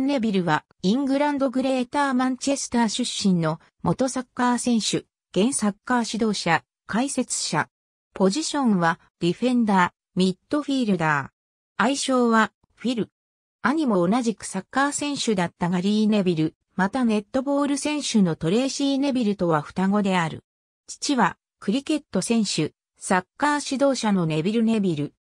ネビルはイングランドグレーターマンチェスター出身の元サッカー選手、現サッカー指導者、解説者。ポジションはディフェンダー、ミッドフィールダー。愛称はフィル。兄も同じくサッカー選手だったがリー・ネビル、またネットボール選手のトレーシー・ネビルとは双子である。父はクリケット選手、サッカー指導者のネビル・ネビル。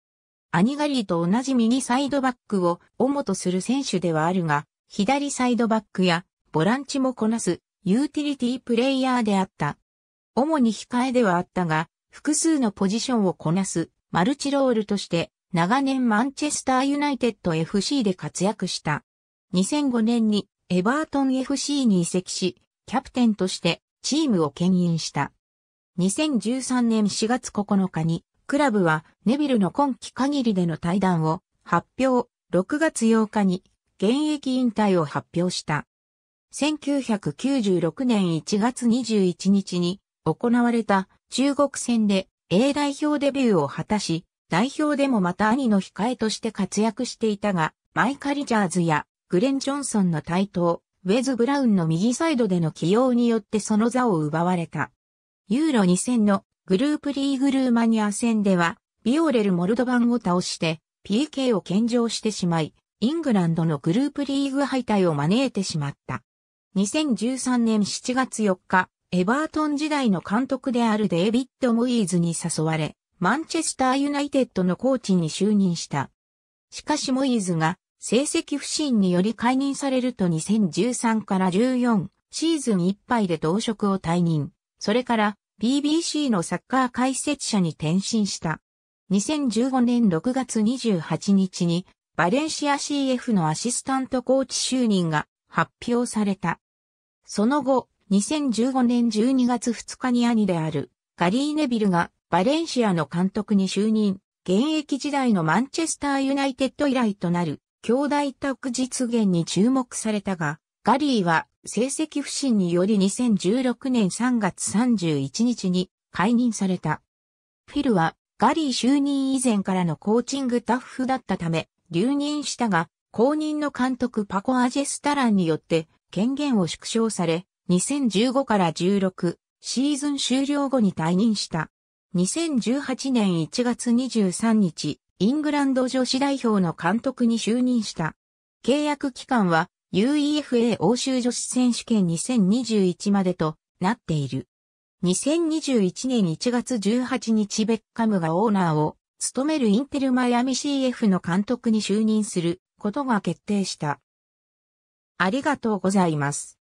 アニガリーと同じ右サイドバックを主とする選手ではあるが、左サイドバックやボランチもこなすユーティリティプレイヤーであった。主に控えではあったが、複数のポジションをこなすマルチロールとして長年マンチェスターユナイテッド FC で活躍した。2005年にエバートン FC に移籍し、キャプテンとしてチームを牽引した。2013年4月9日にクラブはネビルの今季限りでの退団を発表、6月8日に現役引退を発表した。1996年1月21日に行われた中国戦で A 代表デビューを果たし、代表でもまた兄の控えとして活躍していたが、マイカ・リチャーズやグレン・ジョンソンの台頭、ウェズ・ブラウンの右サイドでの起用によってその座を奪われた。ユーロ2000のグループリーグルーマニア戦では、ビオレル・モルドバンを倒して、PK を献上してしまい、イングランドのグループリーグ敗退を招いてしまった。2013年7月4日、エバートン時代の監督であるデイビッド・ムイーズに誘われ、マンチェスター・ユナイテッドのコーチに就任した。しかしモイーズが成績不振により解任されると2013から14シーズンいっぱいで同職を退任。それから BBC のサッカー解説者に転身した。2015年6月28日にバレンシア CF のアシスタントコーチ就任が発表された。その後、2015年12月2日に兄であるガリー・ネビルがバレンシアの監督に就任、現役時代のマンチェスターユナイテッド以来となる兄弟宅実現に注目されたが、ガリーは成績不振により2016年3月31日に解任された。フィルはガリー就任以前からのコーチングタッフだったため留任したが、後任の監督パコ・アジェスタランによって権限を縮小され、2015から16シーズン終了後に退任した。2018年1月23日、イングランド女子代表の監督に就任した。契約期間は UEFA 欧州女子選手権2021までとなっている。2021年1月18日ベッカムがオーナーを務めるインテルマイアミ CF の監督に就任することが決定した。ありがとうございます。